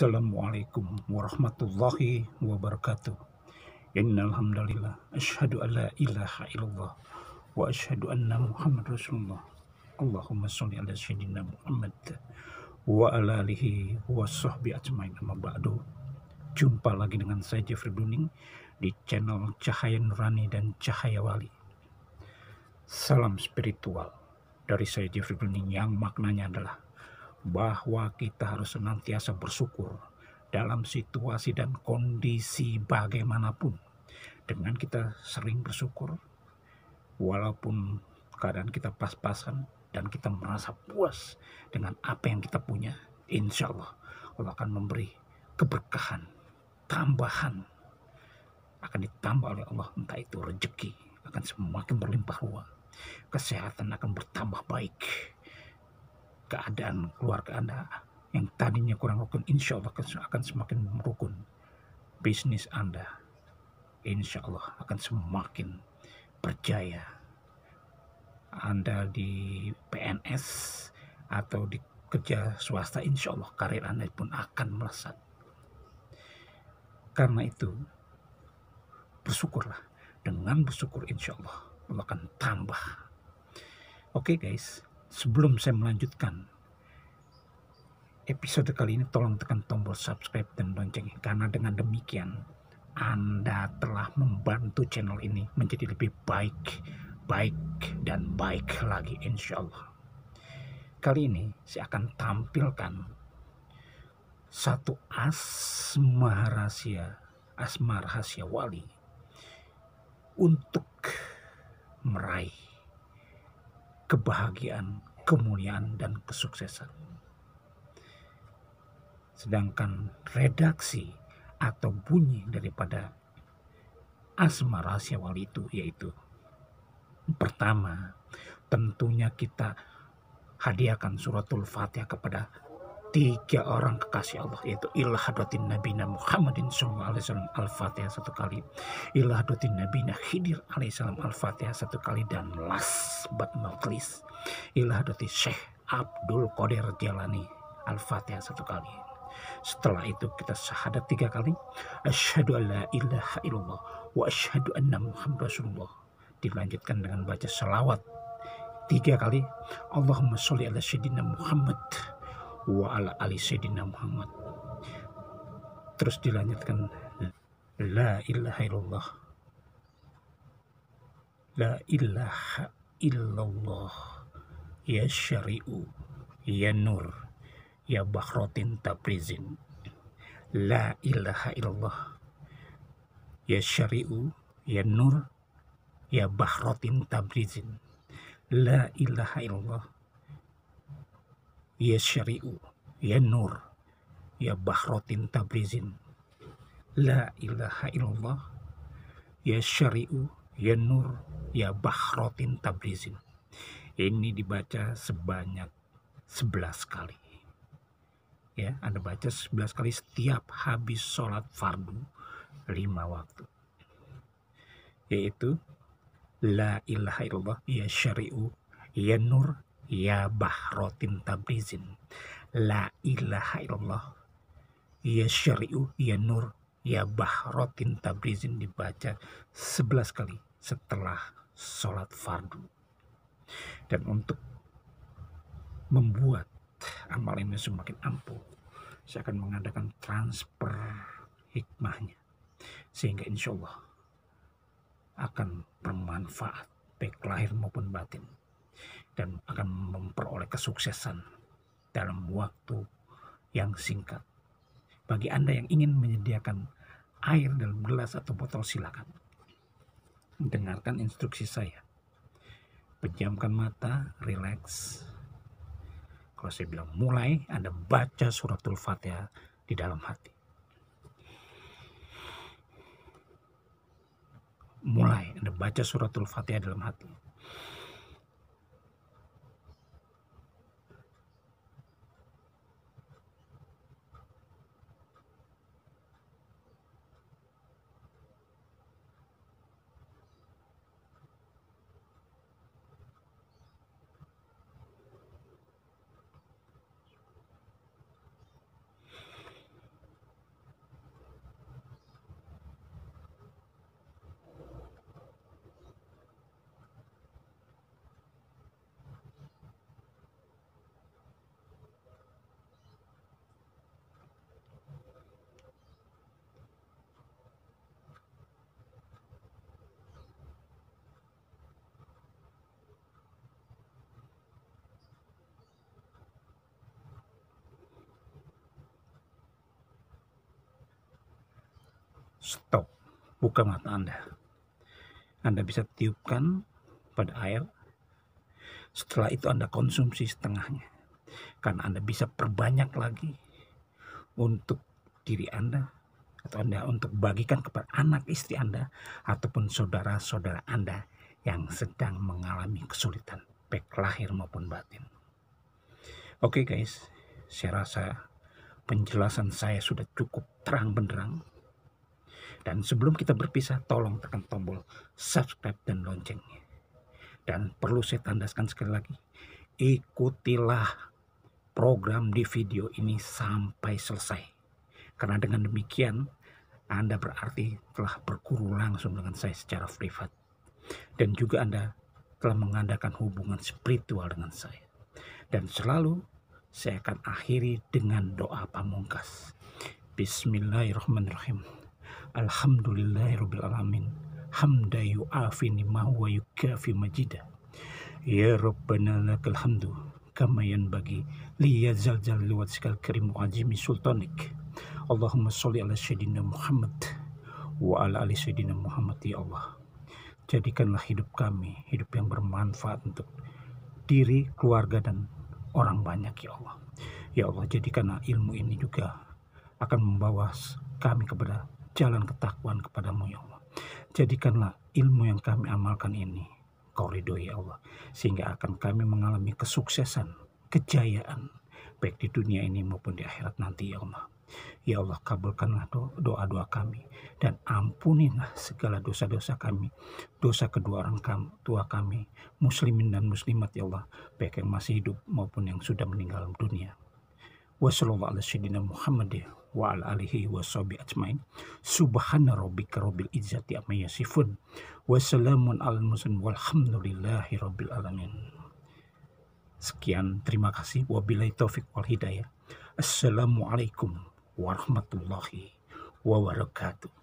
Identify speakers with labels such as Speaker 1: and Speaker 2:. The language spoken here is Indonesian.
Speaker 1: Assalamualaikum warahmatullahi wabarakatuh. Innal hamdalillah asyhadu alla ilaha illallah wa asyhadu anna Muhammad Rasulullah. Allahumma shalli ala sayyidina Muhammad wa ala alihi wa sahbi ajmain amma ba'du. Jumpa lagi dengan saya Jeffrey Duning di channel Cahaya Nurani dan Cahaya Wali. Salam spiritual dari saya Jeffrey Duning yang maknanya adalah bahwa kita harus senantiasa bersyukur dalam situasi dan kondisi bagaimanapun. Dengan kita sering bersyukur, walaupun keadaan kita pas-pasan dan kita merasa puas dengan apa yang kita punya, insya Allah Allah akan memberi keberkahan, tambahan akan ditambah oleh Allah entah itu rejeki akan semakin berlimpah ruah kesehatan akan bertambah baik keadaan keluarga Anda yang tadinya kurang rukun, insya Allah akan semakin merukun Bisnis Anda, insya Allah akan semakin berjaya. Anda di PNS atau di kerja swasta, insya Allah karir Anda pun akan melesat. Karena itu, bersyukurlah. Dengan bersyukur insya Allah, Allah akan tambah. Oke okay guys, sebelum saya melanjutkan episode kali ini tolong tekan tombol subscribe dan lonceng karena dengan demikian Anda telah membantu channel ini menjadi lebih baik, baik dan baik lagi insya Allah. Kali ini saya akan tampilkan satu asma rahasia, asma rahasia wali untuk meraih kebahagiaan, kemuliaan, dan kesuksesan. Sedangkan redaksi atau bunyi daripada asma rahasia wali itu yaitu pertama tentunya kita hadiahkan suratul fatihah kepada tiga orang kekasih Allah yaitu Nabi Nabi Muhammadin sallallahu alaihi wasallam al-fatihah satu kali ilhadotin Nabi Khidir alaihi wasallam al-fatihah satu kali dan last but not least dotin Syekh Abdul Qadir Jalani al-fatihah satu kali setelah itu kita syahadat tiga kali asyhadu alla ilaha illallah wa asyhadu anna muhammad rasulullah dilanjutkan dengan baca selawat tiga kali Allahumma sholli ala sayyidina Muhammad wa ala ali sayyidina Muhammad terus dilanjutkan la ilaha illallah la ilaha illallah ya syari'u ya nur ya bahrotin tabrizin la ilaha illallah ya syari'u ya nur ya bahrotin tabrizin la ilaha illallah ya syari'u ya nur ya bahrotin tabrizin la ilaha illallah ya syari'u ya nur ya bahrotin tabrizin ini dibaca sebanyak 11 kali ya Anda baca 11 kali setiap habis sholat fardu lima waktu yaitu la ilaha illallah ya syari'u ya nur Ya Bahrotin Tabrizin. La ilaha illallah. Ya syari'u, ya nur, ya Bahrotin Tabrizin dibaca 11 kali setelah sholat fardu. Dan untuk membuat amal ini semakin ampuh, saya akan mengadakan transfer hikmahnya. Sehingga insya Allah akan bermanfaat baik lahir maupun batin dan akan memperoleh kesuksesan dalam waktu yang singkat. Bagi Anda yang ingin menyediakan air dalam gelas atau botol silakan. Dengarkan instruksi saya. Pejamkan mata, relax. Kalau saya bilang mulai, Anda baca suratul Fatihah di dalam hati. Mulai, Anda baca suratul Fatihah dalam hati. stop buka mata Anda. Anda bisa tiupkan pada air. Setelah itu Anda konsumsi setengahnya. Karena Anda bisa perbanyak lagi untuk diri Anda atau Anda untuk bagikan kepada anak istri Anda ataupun saudara-saudara Anda yang sedang mengalami kesulitan baik lahir maupun batin. Oke okay guys, saya rasa penjelasan saya sudah cukup terang benderang dan sebelum kita berpisah, tolong tekan tombol subscribe dan loncengnya. Dan perlu saya tandaskan sekali lagi, ikutilah program di video ini sampai selesai. Karena dengan demikian, Anda berarti telah berguru langsung dengan saya secara privat. Dan juga Anda telah mengadakan hubungan spiritual dengan saya. Dan selalu saya akan akhiri dengan doa pamungkas. Bismillahirrahmanirrahim. Alhamdulillahirabbil alamin. Hamda yu'afi nimahu wa yukafi majida. Ya Rabbana lakal hamdu kama bagi li yazal jalali liwat sekal kerimu ajimi sultanik. Allahumma sholli ala sayyidina Muhammad wa ala ali sayyidina Muhammad ya Allah. Jadikanlah hidup kami hidup yang bermanfaat untuk diri, keluarga dan orang banyak ya Allah. Ya Allah jadikanlah ilmu ini juga akan membawa kami kepada jalan ketakwaan kepadamu ya Allah. Jadikanlah ilmu yang kami amalkan ini kau ridhoi ya Allah. Sehingga akan kami mengalami kesuksesan, kejayaan. Baik di dunia ini maupun di akhirat nanti ya Allah. Ya Allah kabulkanlah doa-doa kami dan ampunilah segala dosa-dosa kami, dosa kedua orang kami, tua kami, muslimin dan muslimat ya Allah, baik yang masih hidup maupun yang sudah meninggal dunia. Wassallallahu wa ala alihi Sekian, terima kasih. Wabillahi taufik wal hidayah. Assalamualaikum warahmatullahi wabarakatuh.